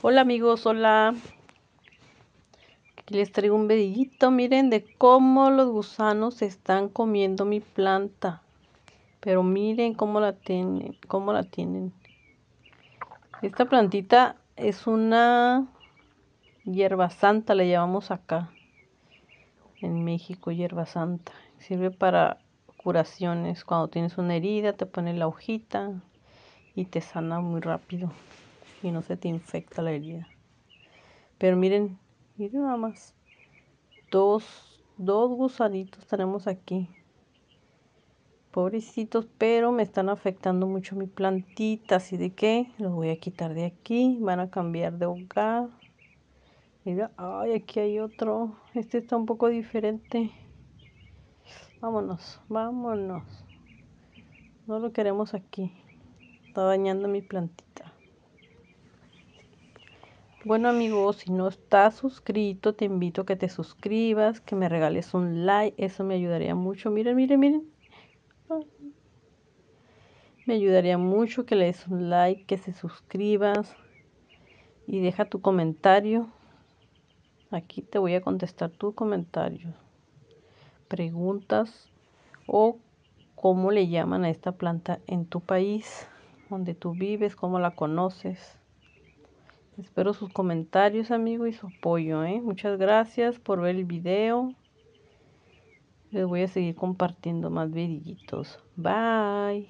Hola amigos, hola. Aquí les traigo un vedillito, miren de cómo los gusanos están comiendo mi planta. Pero miren cómo la tienen, cómo la tienen. Esta plantita es una hierba santa, la llevamos acá en México hierba santa. Sirve para curaciones, cuando tienes una herida te pones la hojita y te sana muy rápido y no se te infecta la herida. Pero miren, miren nada más. Dos, dos gusanitos tenemos aquí. Pobrecitos, pero me están afectando mucho mi plantita, así de que los voy a quitar de aquí, van a cambiar de hogar. Mira, ay, aquí hay otro. Este está un poco diferente. Vámonos, vámonos. No lo queremos aquí. Está dañando mi plantita. Bueno amigos, si no estás suscrito, te invito a que te suscribas, que me regales un like, eso me ayudaría mucho. Miren, miren, miren. Me ayudaría mucho que le des un like, que se suscribas y deja tu comentario. Aquí te voy a contestar tu comentario. Preguntas o cómo le llaman a esta planta en tu país, donde tú vives, cómo la conoces. Espero sus comentarios, amigo, y su apoyo. ¿eh? Muchas gracias por ver el video. Les voy a seguir compartiendo más videitos. Bye.